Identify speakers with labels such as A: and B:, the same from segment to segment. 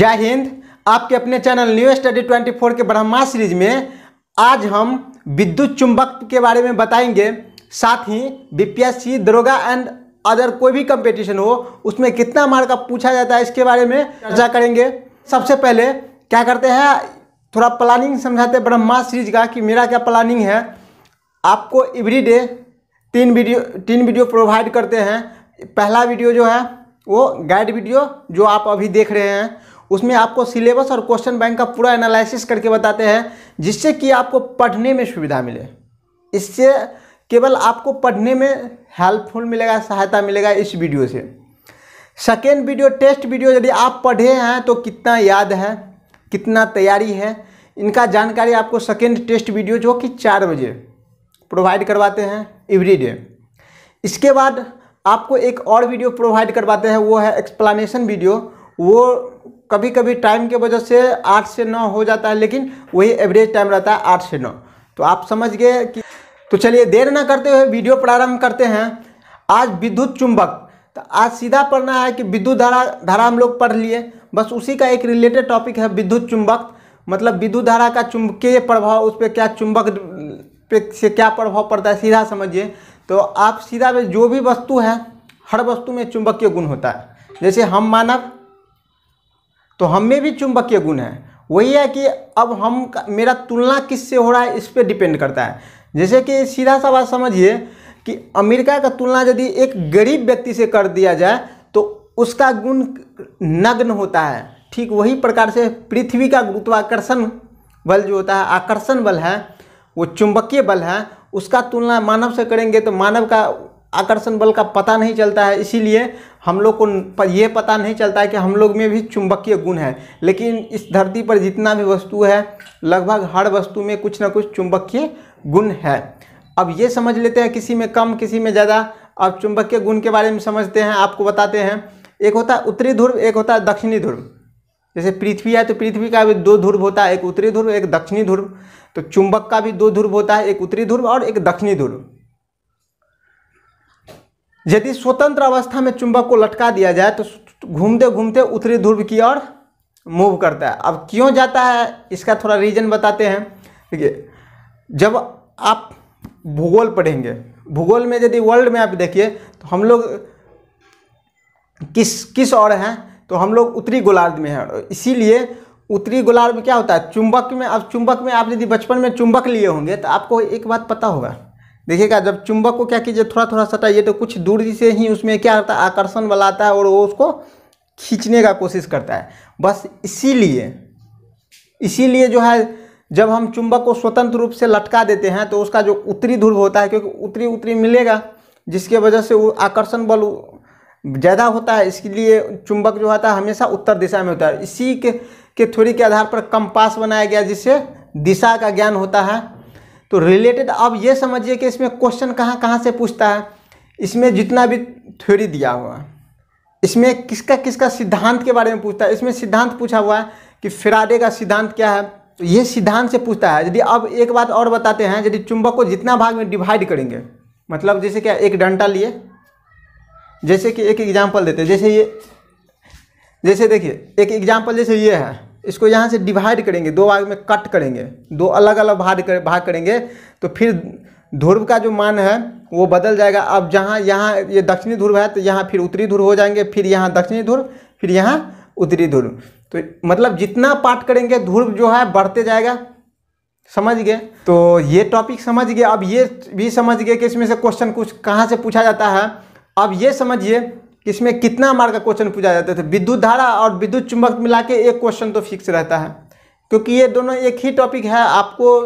A: जय हिंद आपके अपने चैनल न्यू स्टडी 24 के ब्रह्मा सीरीज में आज हम विद्युत चुंबक के बारे में बताएंगे साथ ही बीपीएससी दरोगा एंड अदर कोई भी कंपटीशन हो उसमें कितना मार्क का पूछा जाता है इसके बारे में चर्चा करेंगे सबसे पहले क्या करते हैं थोड़ा प्लानिंग समझाते ब्रह्मा सीरीज का कि मेरा क्या प्लानिंग है आपको एवरी डे तीन वीडियो तीन वीडियो प्रोवाइड करते हैं पहला वीडियो जो है वो गाइड वीडियो जो आप अभी देख रहे हैं उसमें आपको सिलेबस और क्वेश्चन बैंक का पूरा एनालिसिस करके बताते हैं जिससे कि आपको पढ़ने में सुविधा मिले इससे केवल आपको पढ़ने में हेल्पफुल मिलेगा सहायता मिलेगा इस वीडियो से सेकेंड वीडियो टेस्ट वीडियो यदि आप पढ़े हैं तो कितना याद है कितना तैयारी है इनका जानकारी आपको सेकेंड टेस्ट वीडियो जो कि चार बजे प्रोवाइड करवाते हैं एवरी डे इसके बाद आपको एक और वीडियो प्रोवाइड करवाते हैं वो है एक्सप्लानेशन वीडियो वो कभी कभी टाइम के वजह से आठ से नौ हो जाता है लेकिन वही एवरेज टाइम रहता है आठ से नौ तो आप समझ गए कि तो चलिए देर ना करते हुए वीडियो प्रारंभ करते हैं आज विद्युत चुंबक तो आज सीधा पढ़ना है कि विद्युत धारा धारा हम लोग पढ़ लिए बस उसी का एक रिलेटेड टॉपिक है विद्युत चुंबक मतलब विद्युत धारा का चुंबकीय प्रभाव उस पर क्या चुंबक पे से क्या प्रभाव पड़ता है सीधा समझिए तो आप सीधा में जो भी वस्तु है हर वस्तु में चुंबकीय गुण होता है जैसे हम मानव तो हम में भी चुंबकीय गुण है वही है कि अब हम मेरा तुलना किससे हो रहा है इस पर डिपेंड करता है जैसे कि सीधा सा बात समझिए कि अमेरिका का तुलना यदि एक गरीब व्यक्ति से कर दिया जाए तो उसका गुण नग्न होता है ठीक वही प्रकार से पृथ्वी का गुरुत्वाकर्षण बल जो होता है आकर्षण बल है वो चुंबकीय बल है उसका तुलना मानव से करेंगे तो मानव का आकर्षण बल का पता नहीं चलता है इसीलिए हम लोग को ये पता नहीं चलता है कि हम लोग में भी चुंबकीय गुण है लेकिन इस धरती पर जितना भी वस्तु है लगभग हर वस्तु में कुछ ना कुछ चुंबकीय गुण है अब ये समझ लेते हैं किसी में कम किसी में ज़्यादा अब चुंबकीय गुण के बारे में समझते हैं आपको बताते हैं एक होता है उत्तरी ध्रुव एक होता है दक्षिणी ध्रुव जैसे पृथ्वी है तो पृथ्वी का भी दो ध्रुव होता है एक उत्तरी ध्रुव एक दक्षिणी ध्रुव तो चुंबक का भी दो ध्रुव होता है एक उत्तरी ध्रुव और एक दक्षिणी ध्रुव यदि स्वतंत्र अवस्था में चुंबक को लटका दिया जाए तो घूमते घूमते उत्तरी ध्रुव की ओर मूव करता है अब क्यों जाता है इसका थोड़ा रीजन बताते हैं देखिए जब आप भूगोल पढ़ेंगे भूगोल में यदि वर्ल्ड में आप देखिए तो हम लोग किस किस और हैं तो हम लोग उत्तरी गोलार्ध में हैं इसीलिए उत्तरी गोलार्ध में क्या होता है चुंबक में अब चुंबक में आप यदि बचपन में चुंबक लिए होंगे तो आपको एक बात पता होगा देखिएगा जब चुंबक को क्या कीजिए थोड़ा थोड़ा सटाइए तो कुछ दूरी से ही उसमें क्या होता है आकर्षण वाला आता है और वो उसको खींचने का कोशिश करता है बस इसीलिए इसीलिए जो है जब हम चुंबक को स्वतंत्र रूप से लटका देते हैं तो उसका जो उत्तरी ध्रुव होता है क्योंकि उत्तरी उत्तरी मिलेगा जिसके वजह से वो आकर्षण बल ज़्यादा होता है लिए चुंबक जो होता है हमेशा उत्तर दिशा में होता है इसी के के थ्योरी के आधार पर कंपास बनाया गया जिससे दिशा का ज्ञान होता है तो रिलेटेड अब ये समझिए कि इसमें क्वेश्चन कहाँ कहाँ से पूछता है इसमें जितना भी थ्योरी दिया हुआ है इसमें किसका किसका सिद्धांत के बारे में पूछता है इसमें सिद्धांत पूछा हुआ है कि फिराडे का सिद्धांत क्या है तो ये सिद्धांत से पूछता है यदि अब एक बात और बताते हैं यदि चुंबक को जितना भाग में डिवाइड करेंगे मतलब जैसे क्या एक डंटा लिए जैसे कि एक एग्जाम्पल देते जैसे ये जैसे देखिए एक एग्जाम्पल जैसे ये है इसको यहाँ से डिवाइड करेंगे दो भाग में कट करेंगे दो अलग अलग भाग कर, भाग करेंगे तो फिर ध्रुव का जो मान है वो बदल जाएगा अब जहाँ यहाँ ये दक्षिणी ध्रुव है तो यहाँ फिर उत्तरी ध्रुव हो जाएंगे फिर यहाँ दक्षिणी ध्रुव फिर यहाँ उत्तरी ध्रुव तो मतलब जितना पाठ करेंगे ध्रुव जो है बढ़ते जाएगा समझ गए तो ये टॉपिक समझ गए अब ये भी समझ गए कि इसमें से क्वेश्चन कुछ कहाँ से पूछा जाता है अब ये समझिए इसमें कितना मार्ग का क्वेश्चन पूछा जाता था विद्युत धारा और विद्युत चुंबक मिला के एक क्वेश्चन तो फिक्स रहता है क्योंकि ये दोनों एक ही टॉपिक है आपको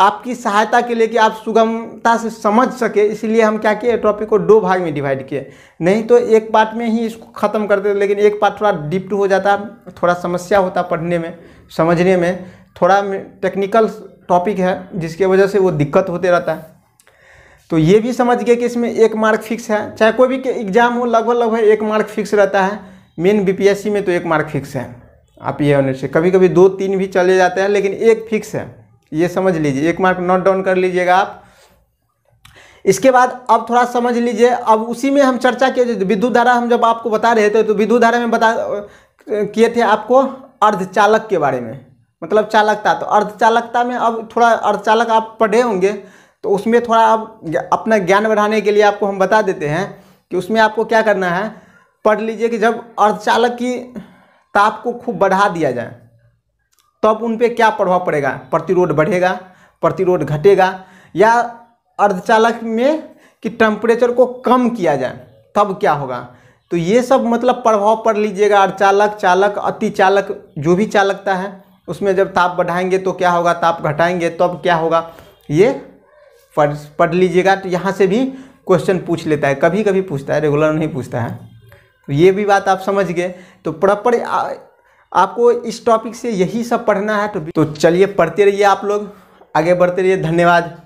A: आपकी सहायता के लिए कि आप सुगमता से समझ सके इसलिए हम क्या किए टॉपिक को दो भाग में डिवाइड किए नहीं तो एक पार्ट में ही इसको ख़त्म करते लेकिन एक पार्ट थोड़ा डिप्ट हो जाता थोड़ा समस्या होता पढ़ने में समझने में थोड़ा टेक्निकल टॉपिक है जिसकी वजह से वो दिक्कत होते रहता है तो ये भी समझ गए कि इसमें एक मार्क फिक्स है चाहे कोई भी एग्जाम हो लगभग लगभग एक मार्क फिक्स रहता है मेन बीपीएससी में तो एक मार्क फिक्स है आप ये होने से कभी कभी दो तीन भी चले जाते हैं लेकिन एक फिक्स है ये समझ लीजिए एक मार्क नोट डाउन कर लीजिएगा आप इसके बाद अब थोड़ा समझ लीजिए अब उसी में हम चर्चा किए विद्युत धारा हम जब आपको बता रहे थे तो विद्युत धारा में बता किए थे आपको अर्धचालक के बारे में मतलब चालकता तो अर्धचालकता में अब थोड़ा अर्धचालक आप पढ़े होंगे तो उसमें थोड़ा आप अपना ज्ञान बढ़ाने के लिए आपको हम बता देते हैं कि उसमें आपको क्या करना है पढ़ लीजिए कि जब अर्धचालक की ताप को खूब बढ़ा दिया जाए तब तो उन पर क्या प्रभाव पड़ेगा प्रतिरोध बढ़ेगा प्रतिरोध घटेगा या अर्धचालक में कि टेम्परेचर को कम किया जाए तब क्या होगा तो ये सब मतलब प्रभाव पढ़ लीजिएगा अर्धचालक चालक अति चालक जो भी चालकता है उसमें जब ताप बढ़ाएंगे तो क्या होगा ताप घटाएंगे तब तो क्या होगा ये पढ़ पढ़ लीजिएगा तो यहाँ से भी क्वेश्चन पूछ लेता है कभी कभी पूछता है रेगुलर नहीं पूछता है तो ये भी बात आप समझ गए तो प्रॉपर आपको इस टॉपिक से यही सब पढ़ना है तो, तो चलिए पढ़ते रहिए आप लोग आगे बढ़ते रहिए धन्यवाद